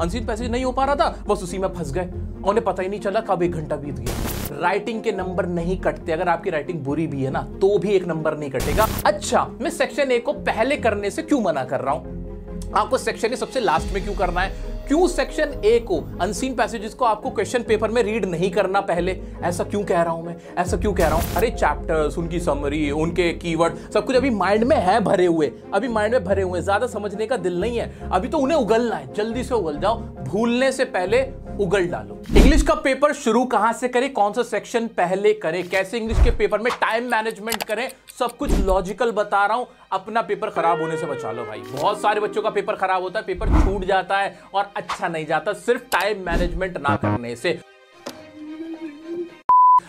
unseen passage नहीं हो पा रहा था बस उसी में फंस गए उन्हें पता ही नहीं चला कब एक घंटा बीत गया राइटिंग के नंबर नहीं कटते अगर आपकी राइटिंग बुरी भी है ना तो भी एक नंबर नहीं कटेगा अच्छा मैं सेक्शन ए को पहले करने से क्यों मना कर रहा हूं आपको सेक्शन ए सबसे लास्ट में क्यों करना है क्यों सेक्शन ए को अनसीन पैसेजेस को आपको क्वेश्चन पेपर में रीड नहीं करना पहले ऐसा क्यों कह रहा हूं मैं ऐसा क्यों कह रहा हूं अरे चैप्टर्स उनकी समरी उनके कीवर्ड सब कुछ अभी माइंड में है भरे हुए अभी माइंड में भरे हुए ज्यादा समझने का दिल नहीं है अभी तो उन्हें उगलना है जल्दी से उगल जाओ भूलने से पहले उगल डालो इंग्लिश का पेपर शुरू कहां से करें कौन सा सेक्शन पहले करें कैसे इंग्लिश के पेपर में टाइम मैनेजमेंट करें सब कुछ लॉजिकल बता रहा हूं अपना पेपर खराब होने से बचा लो भाई बहुत सारे बच्चों का पेपर खराब होता है पेपर छूट जाता है और अच्छा नहीं जाता सिर्फ टाइम मैनेजमेंट ना करने से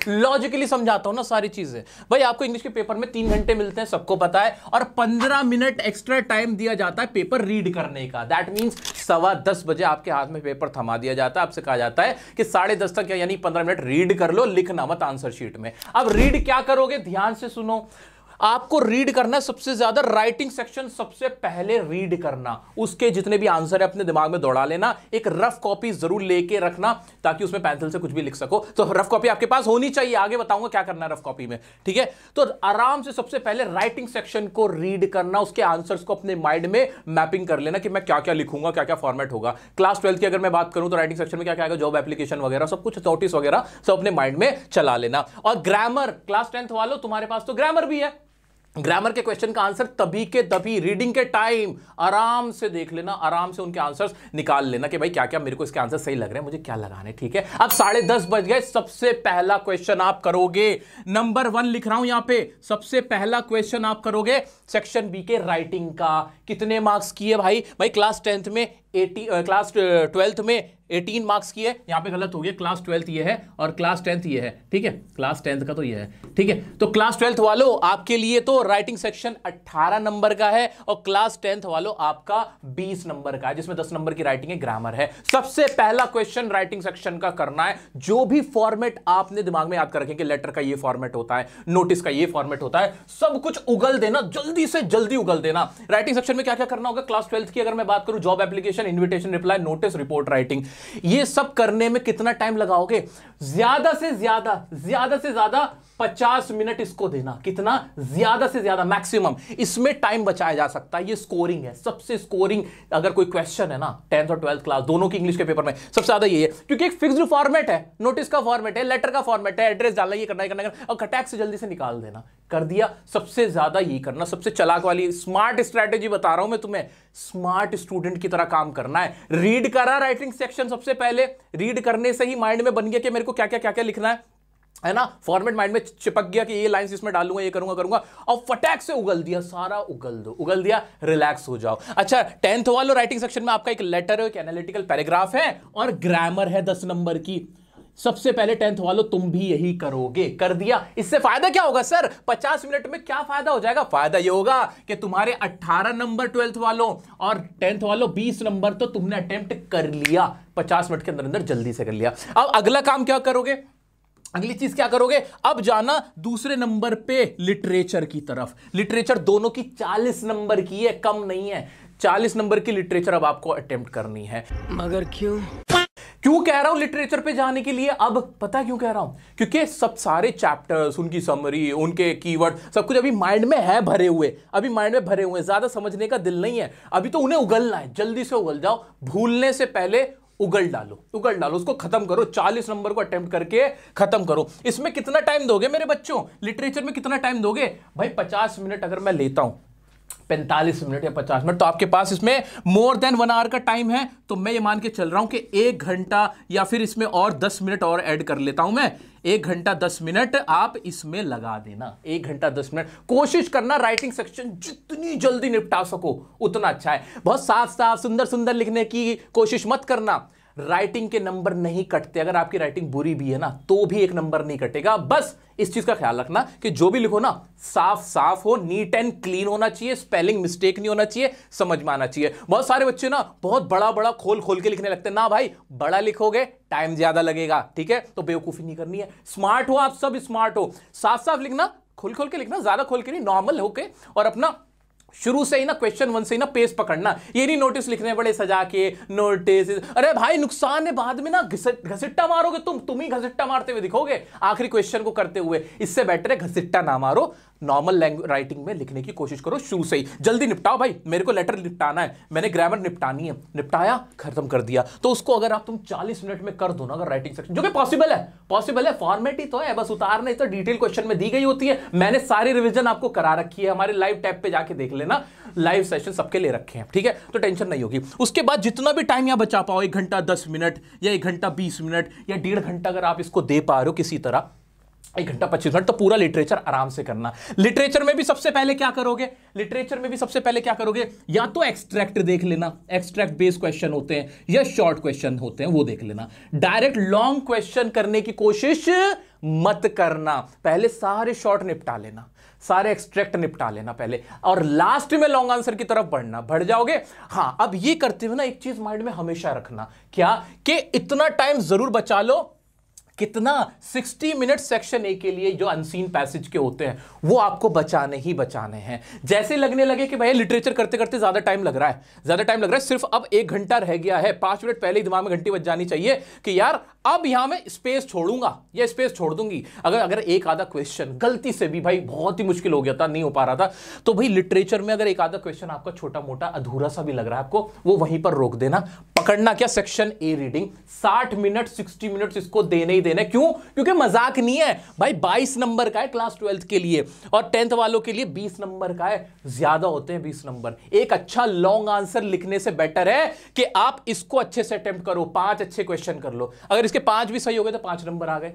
लॉजिकली समझाता हूं ना सारी चीज़ें भाई आपको इंग्लिश के पेपर में तीन घंटे मिलते हैं सबको पता है और पंद्रह मिनट एक्स्ट्रा टाइम दिया जाता है पेपर रीड करने का दैट मीन्स सवा दस बजे आपके हाथ में पेपर थमा दिया जाता है आपसे कहा जाता है कि साढ़े दस तक यानी पंद्रह मिनट रीड कर लो लिखना मत आंसर शीट में अब रीड क्या करोगे ध्यान से सुनो आपको रीड करना सबसे ज्यादा राइटिंग सेक्शन सबसे पहले रीड करना उसके जितने भी आंसर है अपने दिमाग में दौड़ा लेना एक रफ कॉपी जरूर लेके रखना ताकि उसमें पेंसिल से कुछ भी लिख सको तो रफ कॉपी आपके पास होनी चाहिए आगे बताऊंगा क्या करना है रफ कॉपी में ठीक है तो आराम से सबसे पहले राइटिंग सेक्शन को रीड करना उसके आंसर को अपने माइंड में मैपिंग कर लेना कि मैं क्या क्या लिखूंगा क्या क्या फॉर्मेट होगा क्लास ट्वेल्थ की अगर मैं बात करूं तो राइटिंग सेक्शन में क्या क्या जॉब एप्लीकेशन वगैरह सब कुछ नोटिस वगैरह सब अपने माइंड में चला लेना और ग्रामर क्लास टेंथ वालों तुम्हारे पास तो ग्रामर भी है ग्रामर के क्वेश्चन का आंसर तभी के तभी रीडिंग के टाइम आराम से देख लेना आराम से उनके आंसर्स निकाल लेना कि भाई क्या क्या मेरे को इसके आंसर सही लग रहे हैं मुझे क्या लगाने ठीक है अब साढ़े दस बज गए सबसे पहला क्वेश्चन आप करोगे नंबर वन लिख रहा हूं यहां पे सबसे पहला क्वेश्चन आप करोगे सेक्शन बी के राइटिंग का कितने मार्क्स किए भाई भाई क्लास टेंथ में एटी क्लास ट्वेल्थ में एटीन मार्क्स की है यहाँ पे गलत हो गया क्लास ट्वेल्थ ये है और क्लास टेंथ ये है ठीक है क्लास टेंथ का तो ये है ठीक है तो क्लास ट्वेल्थ वालों आपके लिए तो राइटिंग सेक्शन 18 नंबर का है और क्लास टेंथ वालों आपका 20 नंबर का है जिसमें 10 नंबर की राइटिंग है ग्रामर है सबसे पहला क्वेश्चन राइटिंग सेक्शन का करना है जो भी फॉर्मेट आपने दिमाग में याद कर रखें कि लेटर का ये फॉर्मेट होता है नोटिस का ये फॉर्मेट होता है सब कुछ उगल देना जल्दी से जल्दी उगल देना राइटिंग सेक्शन में क्या क्या करना होगा क्लास ट्वेल्थ की अगर मैं बात करूं job application information invitation reply notice report writing ये सब करने में कितना टाइम लगाओगे ज्यादा से ज्यादा ज्यादा से ज्यादा 50 मिनट इसको देना कितना ज्यादा से ज्यादा मैक्सिमम इसमें टाइम बचाया जा सकता है ये स्कोरिंग है सबसे स्कोरिंग अगर कोई क्वेश्चन है ना टेंथ और ट्वेल्थ क्लास दोनों की इंग्लिश के पेपर में सबसे ज्यादा ये है क्योंकि एक फिक्स फॉर्मेट है नोटिस का फॉर्मेट है लेटर का फॉर्मेट है एड्रेस डालना ये करना ये करना, करना और कटैक से जल्दी से निकाल देना कर दिया सबसे ज्यादा ये करना सबसे चलाक वाली स्मार्ट स्ट्रैटेजी बता रहा हूं मैं तुम्हें स्मार्ट स्टूडेंट की तरह काम करना है रीड करा राइटिंग सेक्शन सबसे पहले रीड करने से ही माइंड में बन गया कि मेरे को क्या क्या क्या क्या लिखना है है ना फॉर्मेट माइंड में चिपक गया कि ये लाइंस इसमें डालूंगा ये करूंगा करूंगा और फटैक से उगल दिया सारा उगल दो उगल दिया रिलैक्स हो जाओ अच्छा टेंथ वालो राइटिंग सेक्शन में आपका एक लेटर है एक एनालिटिकल पैराग्राफ है और ग्रामर है दस नंबर की सबसे पहले टेंथ वालों तुम भी यही करोगे कर दिया इससे फायदा क्या होगा सर 50 मिनट में क्या फायदा हो जाएगा फायदा ये होगा कि तुम्हारे 18 नंबर ट्वेल्थ वालों और टेंथ वालों 20 नंबर तो तुमने अटेम्प्ट कर लिया 50 मिनट के अंदर अंदर जल्दी से कर लिया अब अगला काम क्या करोगे अगली चीज क्या करोगे अब जाना दूसरे नंबर पे लिटरेचर की तरफ लिटरेचर दोनों की 40 नंबर की है कम नहीं है 40 नंबर की लिटरेचर अब आपको अटेम्प्ट करनी है मगर क्यों क्यों कह रहा हूं लिटरेचर पे जाने के लिए अब पता क्यों कह रहा हूं क्योंकि सब सारे चैप्टर्स उनकी समरी उनके कीवर्ड सब कुछ अभी माइंड में है भरे हुए अभी माइंड में भरे हुए ज्यादा समझने का दिल नहीं है अभी तो उन्हें उगलना है जल्दी से उगल जाओ भूलने से पहले उगल डालो उगल डालो उसको खत्म करो 40 नंबर को अटेम्प्ट करके खत्म करो इसमें कितना टाइम दोगे मेरे बच्चों लिटरेचर में कितना टाइम दोगे भाई 50 मिनट अगर मैं लेता हूं पैंतालीस मिनट या पचास मिनट तो आपके पास इसमें मोर देन वन आवर का टाइम है तो मैं ये मान के चल रहा हूं कि एक घंटा या फिर इसमें और दस मिनट और ऐड कर लेता हूं मैं एक घंटा दस मिनट आप इसमें लगा देना एक घंटा दस मिनट कोशिश करना राइटिंग सेक्शन जितनी जल्दी निपटा सको उतना अच्छा है बहुत साफ साफ सुंदर सुंदर लिखने की कोशिश मत करना राइटिंग के नंबर नहीं कटते अगर आपकी राइटिंग बुरी भी है ना तो भी एक नंबर नहीं कटेगा बस इस चीज का ख्याल रखना कि जो भी लिखो ना साफ साफ हो नीट एंड क्लीन होना चाहिए स्पेलिंग मिस्टेक नहीं होना चाहिए समझ में आना चाहिए बहुत सारे बच्चे ना बहुत बड़ा बड़ा खोल खोल के लिखने लगते हैं ना भाई बड़ा लिखोगे टाइम ज्यादा लगेगा ठीक है तो बेवकूफी नहीं करनी है स्मार्ट हो आप सब स्मार्ट हो साफ साफ लिखना खोल खोल के लिखना ज्यादा खोल के नहीं नॉर्मल होके और अपना शुरू से ही ना क्वेश्चन वन से ही ना पेज पकड़ना ये नहीं नोटिस लिखने बड़े सजा के नोटिस अरे भाई नुकसान है बाद में ना घसीट्टा मारोगे तुम तुम ही घसीट्टा मारते हुए दिखोगे आखिरी क्वेश्चन को करते हुए इससे बेटर है घसीट्टा ना मारो नॉर्मल राइटिंग में लिखने की कोशिश करो शुरू से ही जल्दी निपटाओ भाई मेरे को लेटर निपटाना है मैंने ग्रामर निपटानी है निपटाया खत्म कर दिया तो उसको अगर आप तुम 40 मिनट में कर दो ना अगर राइटिंग सेक्शन जो कि पॉसिबल है पॉसिबल है फॉर्मेट ही तो है बस उतारने तो डिटेल क्वेश्चन में दी गई होती है मैंने सारी रिविजन आपको करा रखी है हमारे लाइव टैब पर जाके देख लेना लाइव सेशन सबके लिए रखे हैं ठीक है तो टेंशन नहीं होगी उसके बाद जितना भी टाइम यहाँ बचा पाओ एक घंटा दस मिनट या एक घंटा बीस मिनट या डेढ़ घंटा अगर आप इसको दे पा रहे हो किसी तरह एक घंटा पच्चीस मिनट तो पूरा लिटरेचर आराम से करना लिटरेचर में भी सबसे पहले क्या करोगे लिटरेचर में भी सबसे पहले क्या करोगे या तो एक्सट्रैक्ट देख लेना एक्सट्रैक्ट बेस्ड क्वेश्चन होते हैं या शॉर्ट क्वेश्चन होते हैं वो देख लेना डायरेक्ट लॉन्ग क्वेश्चन करने की कोशिश मत करना पहले सारे शॉर्ट निपटा लेना सारे एक्सट्रैक्ट निपटा लेना पहले और लास्ट में लॉन्ग आंसर की तरफ बढ़ना बढ़ जाओगे हाँ अब ये करते हुए ना एक चीज माइंड में हमेशा रखना क्या कि इतना टाइम जरूर बचा लो कितना 60 मिनट सेक्शन ए के लिए जो अनसीन पैसेज के होते हैं वो आपको बचाने ही बचाने हैं जैसे लगने लगे कि भाई लिटरेचर करते करते ज़्यादा टाइम लग रहा है ज़्यादा टाइम लग रहा है सिर्फ अब एक घंटा रह गया है पांच मिनट पहले ही दिमाग में घंटी बच जानी चाहिए कि यार अब यहां मैं स्पेस छोड़ूंगा या स्पेस छोड़ दूंगी अगर अगर एक आधा क्वेश्चन गलती से भी भाई बहुत ही मुश्किल हो गया था नहीं हो पा रहा था तो भाई लिटरेचर में अगर एक आधा क्वेश्चन आपका छोटा मोटा अधूरा सा भी लग रहा है आपको वो वहीं पर रोक देना पकड़ना क्या सेक्शन ए रीडिंग साठ मिनट सिक्सटी मिनट इसको देने ही देना क्यों क्योंकि मजाक नहीं है भाई बाईस नंबर का है क्लास ट्वेल्थ के लिए और टेंथ वालों के लिए बीस नंबर का है ज्यादा होते हैं बीस नंबर एक अच्छा लॉन्ग आंसर लिखने से बेटर है कि आप इसको अच्छे से अटेम्प्ट करो पांच अच्छे क्वेश्चन कर लो अगर इसके पांच भी सही हो गए तो पांच नंबर आ गए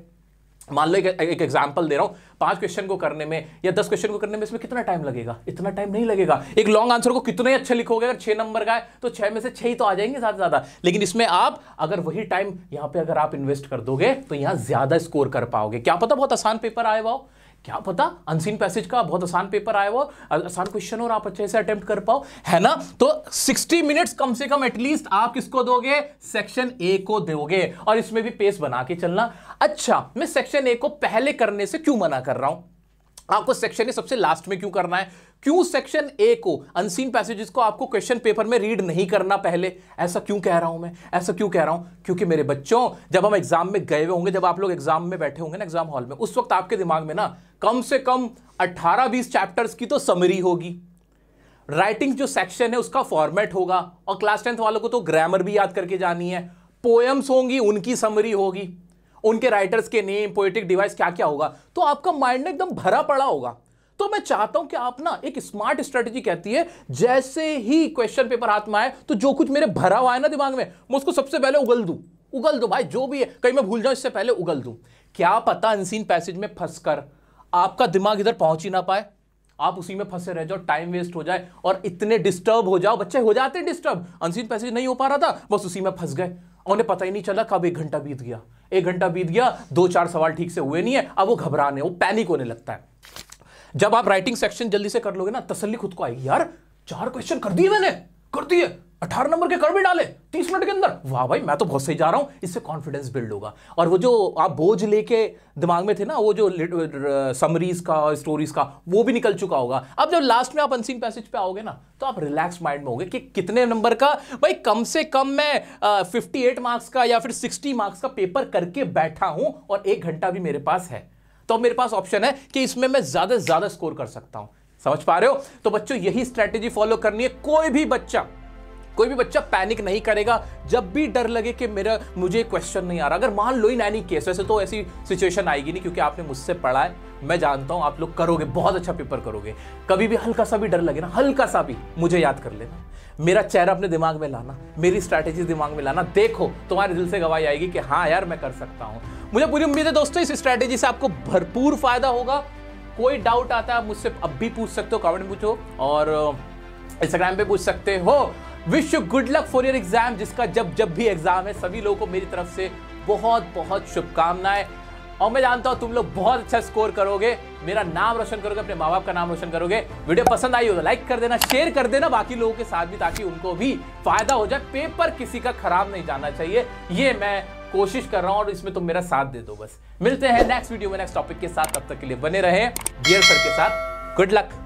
मान लो एक एग्जाम्पल दे रहा हूं पांच क्वेश्चन को करने में या दस क्वेश्चन को करने में इसमें कितना टाइम लगेगा इतना टाइम नहीं लगेगा एक लॉन्ग आंसर को कितना ही अच्छा लिखोगे अगर छह नंबर का है तो छह में से छह ही तो आ जाएंगे ज़्यादा ज़्यादा लेकिन इसमें आप अगर वही टाइम यहाँ पे अगर आप इन्वेस्ट कर दोगे तो यहां ज़्यादा स्कोर कर पाओगे क्या पता बहुत आसान पेपर आए हुआ क्या पता अनसीन पैसेज का बहुत आसान पेपर आया हुआ आसान क्वेश्चन और आप अच्छे से अटेम्प्ट कर पाओ है ना तो 60 मिनट्स कम से कम एटलीस्ट आप किसको दोगे सेक्शन ए को दोगे और इसमें भी पेस बना के चलना अच्छा मैं सेक्शन ए को पहले करने से क्यों मना कर रहा हूं आपको सेक्शन ए सबसे लास्ट में क्यों करना है क्यों सेक्शन ए को अनसीन पैसेजेस को आपको क्वेश्चन पेपर में रीड नहीं करना पहले ऐसा क्यों कह रहा हूं मैं ऐसा क्यों कह रहा हूं क्योंकि मेरे बच्चों जब हम एग्जाम में गए हुए होंगे जब आप लोग एग्जाम में बैठे होंगे ना एग्जाम हॉल में उस वक्त आपके दिमाग में ना कम से कम अट्ठारह बीस चैप्टर्स की तो समरी होगी राइटिंग जो सेक्शन है उसका फॉर्मेट होगा और क्लास टेंथ वालों को तो ग्रामर भी याद करके जानी है पोएम्स होंगी उनकी समरी होगी उनके राइटर्स के नेम पोएटिक डिवाइस क्या क्या होगा तो आपका माइंड ना एकदम भरा पड़ा होगा तो मैं चाहता हूं कि आप ना एक स्मार्ट स्ट्रेटेजी कहती है जैसे ही क्वेश्चन पेपर हाथ में आए तो जो कुछ मेरे भरा हुआ है ना दिमाग में मैं उसको सबसे पहले उगल दू उगल दो भाई जो भी है कहीं मैं भूल जाऊं इससे पहले उगल दू क्या पता अनसीन पैसेज में फंसकर आपका दिमाग इधर पहुंच ही ना पाए आप उसी में फंसे रह जाओ टाइम वेस्ट हो जाए और इतने डिस्टर्ब हो जाओ बच्चे हो जाते हैं डिस्टर्ब अनसीन पैसेज नहीं हो पा रहा था बस उसी में फंस गए उन्हें पता ही नहीं चला कब एक घंटा बीत गया एक घंटा बीत गया दो चार सवाल ठीक से हुए नहीं है अब वो घबराने वो पैनिक होने लगता है जब आप राइटिंग सेक्शन जल्दी से कर लोगे ना तसली खुद को आएगी यार चार क्वेश्चन कर दिए मैंने कर दिए अठारह नंबर के कर भी डाले तीस मिनट के अंदर वाह भाई मैं तो बहुत सही जा रहा हूँ इससे कॉन्फिडेंस बिल्ड होगा और वो जो आप बोझ लेके दिमाग में थे ना वो जो समरीज का स्टोरीज का वो भी निकल चुका होगा अब जब लास्ट में आप अनसीन पैसेज पे आओगे ना तो आप रिलैक्स माइंड में होगे कि कितने नंबर का भाई कम से कम मैं फिफ्टी एट मार्क्स का या फिर सिक्सटी मार्क्स का पेपर करके बैठा हूं और एक घंटा भी मेरे पास है तो अब मेरे पास ऑप्शन है कि इसमें मैं ज़्यादा से ज़्यादा स्कोर कर सकता हूँ समझ पा रहे हो तो बच्चों यही स्ट्रेटेजी फॉलो करनी है कोई भी बच्चा कोई भी बच्चा पैनिक नहीं करेगा जब भी डर लगे कि मेरा मुझे क्वेश्चन नहीं आ रहा अगर मान लो इन एनी केस वैसे तो ऐसी सिचुएशन आएगी नहीं क्योंकि आपने मुझसे पढ़ा है मैं जानता हूं आप लोग करोगे बहुत अच्छा पेपर करोगे कभी भी हल्का सा भी डर लगे ना हल्का सा भी मुझे याद कर लेना मेरा चेहरा अपने दिमाग में लाना मेरी स्ट्रैटेजी दिमाग में लाना देखो तुम्हारे दिल से गवाही आएगी कि हाँ यार मैं कर सकता हूँ मुझे पूरी उम्मीद है दोस्तों इस स्ट्रैटेजी से आपको भरपूर फायदा होगा कोई डाउट आता है आप मुझसे अब भी पूछ सकते हो कमेंट पूछो और इंस्टाग्राम पे पूछ सकते हो wish good luck for your exam जिसका जब जब भी एग्जाम है सभी लोगों को मेरी तरफ से बहुत बहुत शुभकामनाएं और मैं जानता हूं तुम लोग बहुत अच्छा स्कोर करोगे मेरा नाम रोशन करोगे अपने माँ बाप का नाम रोशन करोगे वीडियो पसंद आई हो तो लाइक कर देना शेयर कर देना बाकी लोगों के साथ भी ताकि उनको भी फायदा हो जाए पेपर किसी का खराब नहीं जाना चाहिए ये मैं कोशिश कर रहा हूँ और इसमें तुम मेरा साथ दे दो बस मिलते हैं नेक्स्ट वीडियो में नेक्स्ट टॉपिक के साथ तब तक के लिए बने रहे डियर सर के साथ गुड लक